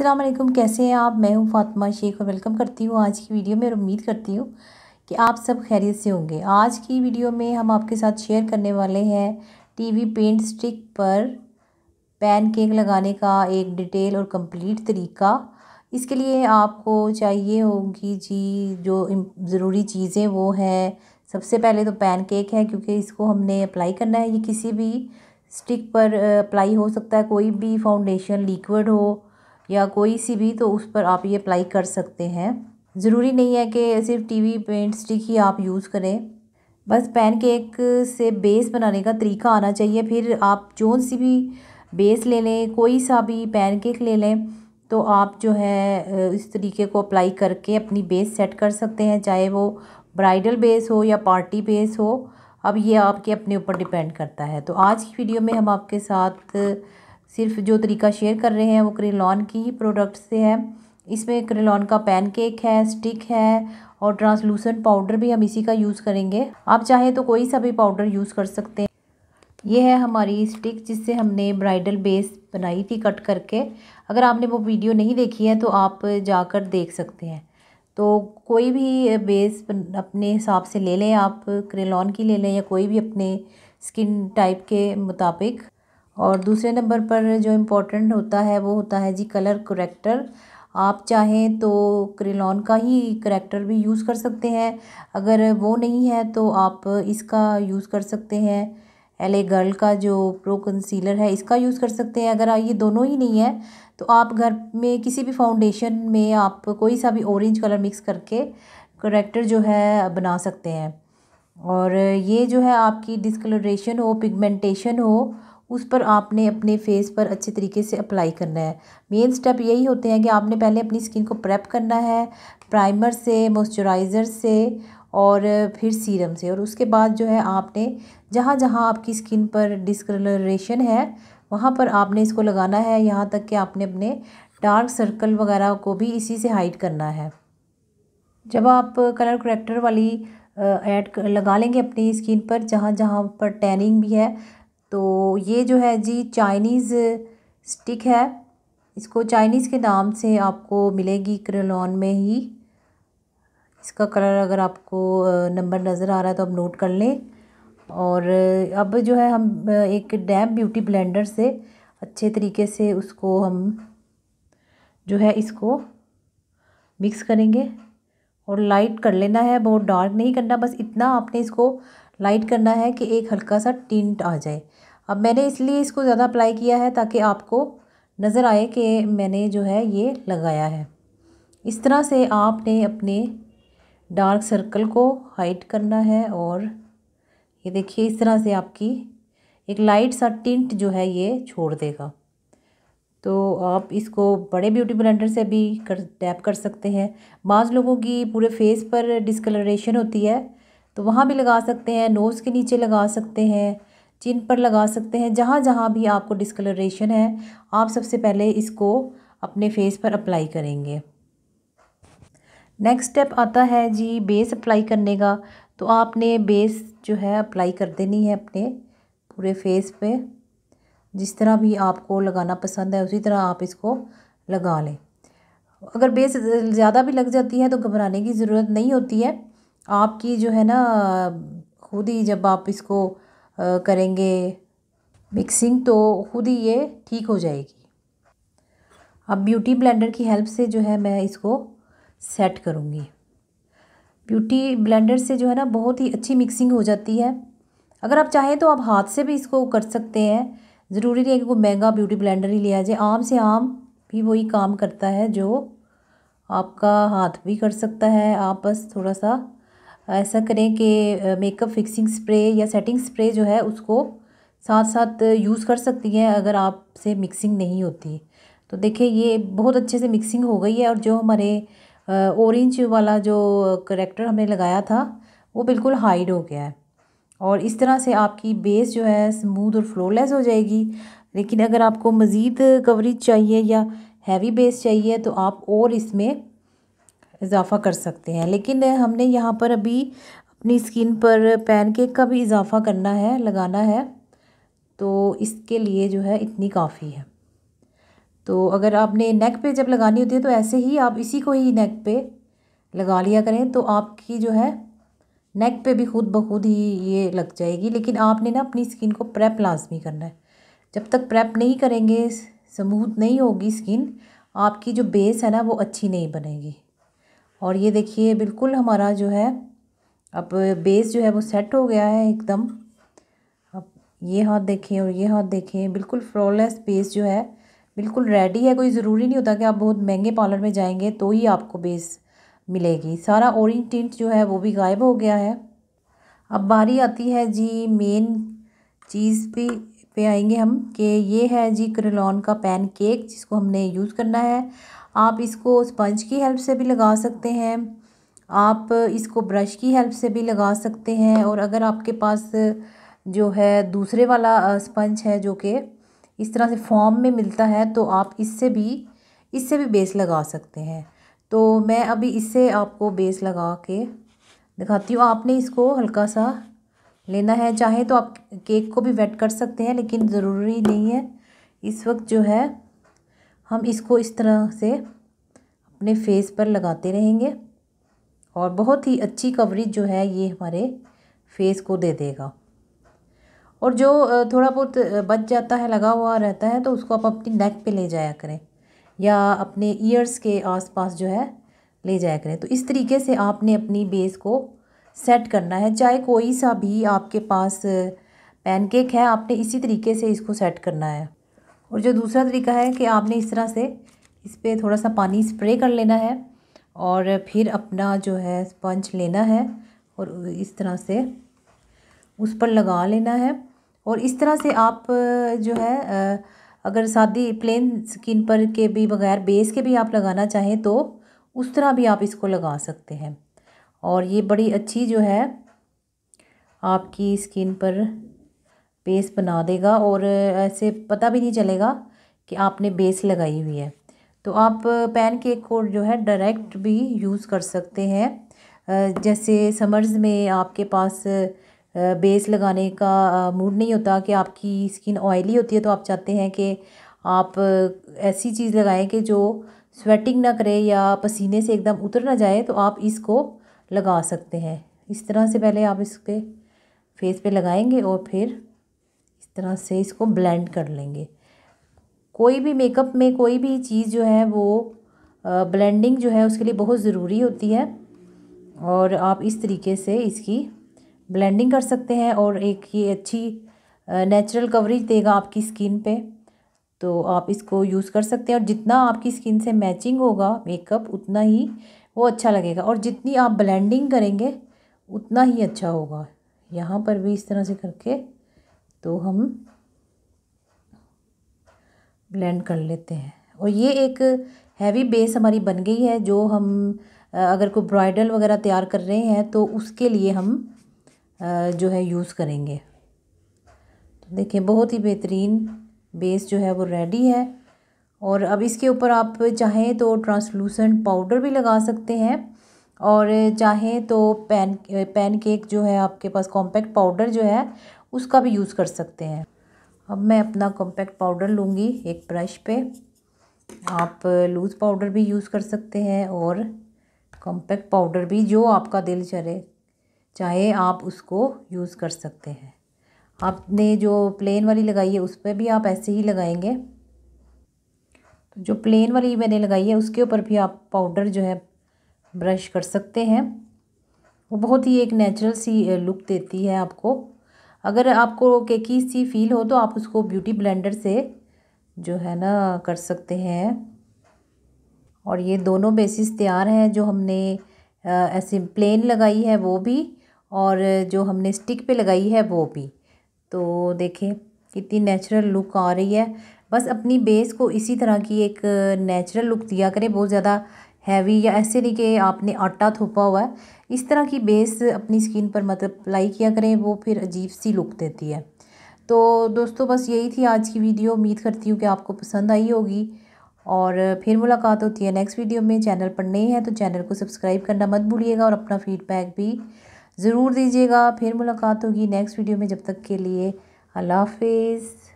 अल्लाम कैसे हैं आप मैं हूं फातिमा शेख और वेलकम करती हूं आज की वीडियो में और उम्मीद करती हूं कि आप सब खैरियत से होंगे आज की वीडियो में हम आपके साथ शेयर करने वाले हैं टीवी पेंट स्टिक पर पैन केक लगाने का एक डिटेल और कंप्लीट तरीका इसके लिए आपको चाहिए होगी जी जो ज़रूरी चीज़ें वो हैं सबसे पहले तो पैन केक है क्योंकि इसको हमने अप्लाई करना है ये किसी भी स्टिक पर अप्लाई हो सकता है कोई भी फाउंडेशन लिक्विड हो या कोई सी भी तो उस पर आप ये अप्लाई कर सकते हैं ज़रूरी नहीं है कि सिर्फ टीवी पेंट स्टिक ही आप यूज़ करें बस पैन केक से बेस बनाने का तरीका आना चाहिए फिर आप जो सी भी बेस ले लें कोई सा भी पैन केक ले लें तो आप जो है इस तरीके को अप्लाई करके अपनी बेस सेट कर सकते हैं चाहे वो ब्राइडल बेस हो या पार्टी बेस हो अब ये आपके अपने ऊपर डिपेंड करता है तो आज की वीडियो में हम आपके साथ सिर्फ जो तरीका शेयर कर रहे हैं वो क्रेलॉन की ही प्रोडक्ट से है इसमें क्रेलॉन का पैनकेक है स्टिक है और ट्रांसलूसेंट पाउडर भी हम इसी का यूज़ करेंगे आप चाहें तो कोई सा भी पाउडर यूज़ कर सकते हैं ये है हमारी स्टिक जिससे हमने ब्राइडल बेस बनाई थी कट करके अगर आपने वो वीडियो नहीं देखी है तो आप जाकर देख सकते हैं तो कोई भी बेस अपने हिसाब से ले लें आप क्रेलॉन की ले लें या कोई भी अपने स्किन टाइप के मुताबिक और दूसरे नंबर पर जो इम्पोर्टेंट होता है वो होता है जी कलर करेक्टर आप चाहें तो क्रिलॉन का ही करेक्टर भी यूज़ कर सकते हैं अगर वो नहीं है तो आप इसका यूज़ कर सकते हैं एल गर्ल का जो प्रो कंसीलर है इसका यूज़ कर सकते हैं अगर ये दोनों ही नहीं है तो आप घर में किसी भी फाउंडेशन में आप कोई सा भी ऑरेंज कलर मिक्स करके करेक्टर जो है बना सकते हैं और ये जो है आपकी डिसकलरेशन हो पिगमेंटेशन हो उस पर आपने अपने फेस पर अच्छे तरीके से अप्लाई करना है मेन स्टेप यही होते हैं कि आपने पहले अपनी स्किन को प्रेप करना है प्राइमर से मॉइस्चराइज़र से और फिर सीरम से और उसके बाद जो है आपने जहाँ जहाँ आपकी स्किन पर डिसकलरेशन है वहाँ पर आपने इसको लगाना है यहाँ तक कि आपने अपने डार्क सर्कल वगैरह को भी इसी से हाइड करना है जब आप कलर करेक्टर वाली ऐड लगा लेंगे अपनी स्किन पर जहाँ जहाँ पर टैनिंग भी है तो ये जो है जी चाइनीज़ स्टिक है इसको चाइनीज़ के नाम से आपको मिलेगी क्रेलॉन में ही इसका कलर अगर आपको नंबर नज़र आ रहा है तो आप नोट कर लें और अब जो है हम एक डैम ब्यूटी ब्लेंडर से अच्छे तरीके से उसको हम जो है इसको मिक्स करेंगे और लाइट कर लेना है बहुत डार्क नहीं करना बस इतना आपने इसको लाइट करना है कि एक हल्का सा टिंट आ जाए अब मैंने इसलिए इसको ज़्यादा अप्लाई किया है ताकि आपको नज़र आए कि मैंने जो है ये लगाया है इस तरह से आपने अपने डार्क सर्कल को हाइट करना है और ये देखिए इस तरह से आपकी एक लाइट सा टिंट जो है ये छोड़ देगा तो आप इसको बड़े ब्यूटी ब्लेंडर से भी कर टैप कर सकते हैं बाज़ लोगों की पूरे फेस पर डिसकलरेशन होती है तो वहाँ भी लगा सकते हैं नोज़ के नीचे लगा सकते हैं चिन पर लगा सकते हैं जहाँ जहाँ भी आपको डिस्कलरेशन है आप सबसे पहले इसको अपने फेस पर अप्लाई करेंगे नेक्स्ट स्टेप आता है जी बेस अप्लाई करने का तो आपने बेस जो है अप्लाई कर देनी है अपने पूरे फेस पे जिस तरह भी आपको लगाना पसंद है उसी तरह आप इसको लगा लें अगर बेस ज़्यादा भी लग जाती है तो घबराने की ज़रूरत नहीं होती है आपकी जो है ना खुद ही जब आप इसको करेंगे मिक्सिंग तो खुद ही ये ठीक हो जाएगी अब ब्यूटी ब्लेंडर की हेल्प से जो है मैं इसको सेट करूँगी ब्यूटी ब्लेंडर से जो है ना बहुत ही अच्छी मिक्सिंग हो जाती है अगर आप चाहें तो आप हाथ से भी इसको कर सकते हैं ज़रूरी नहीं है कि कोई महंगा ब्यूटी ब्लेंडर ही लिया जाए आम से आम भी वही काम करता है जो आपका हाथ भी कर सकता है आप बस थोड़ा सा ऐसा करें कि मेकअप फिक्सिंग स्प्रे या सेटिंग स्प्रे जो है उसको साथ साथ यूज़ कर सकती हैं अगर आपसे मिक्सिंग नहीं होती तो देखिए ये बहुत अच्छे से मिक्सिंग हो गई है और जो हमारे ऑरेंज वाला जो करेक्टर हमने लगाया था वो बिल्कुल हाइड हो गया है और इस तरह से आपकी बेस जो है स्मूथ और फ्लोलेस हो जाएगी लेकिन अगर आपको मज़ीद कवरेज चाहिए या हैवी बेस चाहिए तो आप और इसमें इजाफ़ा कर सकते हैं लेकिन हमने यहाँ पर अभी अपनी स्किन पर पैनकेक का भी इजाफ़ा करना है लगाना है तो इसके लिए जो है इतनी काफ़ी है तो अगर आपने नेक पे जब लगानी होती है तो ऐसे ही आप इसी को ही नेक पे लगा लिया करें तो आपकी जो है नेक पे भी खुद ब खुद ही ये लग जाएगी लेकिन आपने ना अपनी स्किन को प्रेप लाजमी करना है जब तक प्रेप नहीं करेंगे स्मूथ नहीं होगी स्किन आपकी जो बेस है ना वो अच्छी नहीं बनेगी और ये देखिए बिल्कुल हमारा जो है अब बेस जो है वो सेट हो गया है एकदम अब ये हाथ देखें और ये हाथ देखें बिल्कुल फ्लॉलेस बेस जो है बिल्कुल रेडी है कोई ज़रूरी नहीं होता कि आप बहुत महंगे पार्लर में जाएंगे तो ही आपको बेस मिलेगी सारा ऑरेंज टिंट जो है वो भी गायब हो गया है अब बारी आती है जी मेन चीज़ पे पे आएंगे हम कि ये है जी करलॉन का पैन केक जिसको हमने यूज़ करना है आप इसको स्पंज की हेल्प से भी लगा सकते हैं आप इसको ब्रश की हेल्प से भी लगा सकते हैं और अगर आपके पास जो है दूसरे वाला स्पंज है जो कि इस तरह से फॉर्म में मिलता है तो आप इससे भी इससे भी बेस लगा सकते हैं तो मैं अभी इससे आपको बेस लगा के दिखाती हूँ आपने इसको हल्का सा लेना है चाहे तो आप केक को भी वेट कर सकते हैं लेकिन ज़रूरी नहीं है इस वक्त जो है हम इसको इस तरह से अपने फेस पर लगाते रहेंगे और बहुत ही अच्छी कवरेज जो है ये हमारे फेस को दे देगा और जो थोड़ा बहुत बच जाता है लगा हुआ रहता है तो उसको आप अपनी नेक पे ले जाया करें या अपने ईयर्स के आसपास जो है ले जाया करें तो इस तरीके से आपने अपनी बेस को सेट करना है चाहे कोई सा भी आपके पास पैनकेक है आपने इसी तरीके से इसको सेट करना है और जो दूसरा तरीका है कि आपने इस तरह से इस पर थोड़ा सा पानी स्प्रे कर लेना है और फिर अपना जो है स्पंज लेना है और इस तरह से उस पर लगा लेना है और इस तरह से आप जो है अगर सादी प्लेन स्किन पर के भी बगैर बेस के भी आप लगाना चाहें तो उस तरह भी आप इसको लगा सकते हैं और ये बड़ी अच्छी जो है आपकी स्किन पर बेस बना देगा और ऐसे पता भी नहीं चलेगा कि आपने बेस लगाई हुई है तो आप पैन केक को जो है डायरेक्ट भी यूज़ कर सकते हैं जैसे समर्स में आपके पास बेस लगाने का मूड नहीं होता कि आपकी स्किन ऑयली होती है तो आप चाहते हैं कि आप ऐसी चीज़ लगाएं कि जो स्वेटिंग ना करे या पसीने से एकदम उतर ना जाए तो आप इसको लगा सकते हैं इस तरह से पहले आप इस पर फेस पे लगाएंगे और फिर तरह से इसको ब्लेंड कर लेंगे कोई भी मेकअप में कोई भी चीज़ जो है वो ब्लेंडिंग जो है उसके लिए बहुत ज़रूरी होती है और आप इस तरीके से इसकी ब्लेंडिंग कर सकते हैं और एक ये अच्छी नेचुरल कवरेज देगा आपकी स्किन पे तो आप इसको यूज़ कर सकते हैं और जितना आपकी स्किन से मैचिंग होगा मेकअप उतना ही वो अच्छा लगेगा और जितनी आप ब्लेंडिंग करेंगे उतना ही अच्छा होगा यहाँ पर भी इस तरह से करके तो हम ब्लेंड कर लेते हैं और ये एक हैवी बेस हमारी बन गई है जो हम अगर कोई ब्राइडल वगैरह तैयार कर रहे हैं तो उसके लिए हम जो है यूज़ करेंगे तो देखिए बहुत ही बेहतरीन बेस जो है वो रेडी है और अब इसके ऊपर आप चाहें तो ट्रांसलूसेंट पाउडर भी लगा सकते हैं और चाहें तो पैन पैनकेक केक जो है आपके पास कॉम्पैक्ट पाउडर जो है उसका भी यूज़ कर सकते हैं अब मैं अपना कॉम्पैक्ट पाउडर लूँगी एक ब्रश पे आप लूज़ पाउडर भी यूज़ कर सकते हैं और कॉम्पैक्ट पाउडर भी जो आपका दिल चले चाहे आप उसको यूज़ कर सकते हैं आपने जो प्लेन वाली लगाई है उस पर भी आप ऐसे ही लगाएंगे तो जो प्लेन वाली मैंने लगाई है उसके ऊपर भी आप पाउडर जो है ब्रश कर सकते हैं वो बहुत ही एक नेचुरल सी लुक देती है आपको अगर आपको केकी सी फील हो तो आप उसको ब्यूटी ब्लेंडर से जो है ना कर सकते हैं और ये दोनों बेसिस तैयार हैं जो हमने ऐसे प्लेन लगाई है वो भी और जो हमने स्टिक पे लगाई है वो भी तो देखें कितनी नेचुरल लुक आ रही है बस अपनी बेस को इसी तरह की एक नेचुरल लुक दिया करें बहुत ज़्यादा हैवी या ऐसे नहीं कि आपने आटा थोपा हुआ है इस तरह की बेस अपनी स्किन पर मतलब अप्लाई किया करें वो फिर अजीब सी लुक देती है तो दोस्तों बस यही थी आज की वीडियो उम्मीद करती हूँ कि आपको पसंद आई होगी और फिर मुलाकात होती है नेक्स्ट वीडियो में चैनल पर नए हैं तो चैनल को सब्सक्राइब करना मत भूलिएगा और अपना फीडबैक भी ज़रूर दीजिएगा फिर मुलाकात होगी नेक्स्ट वीडियो में जब तक के लिए अल्लाह हाफिज़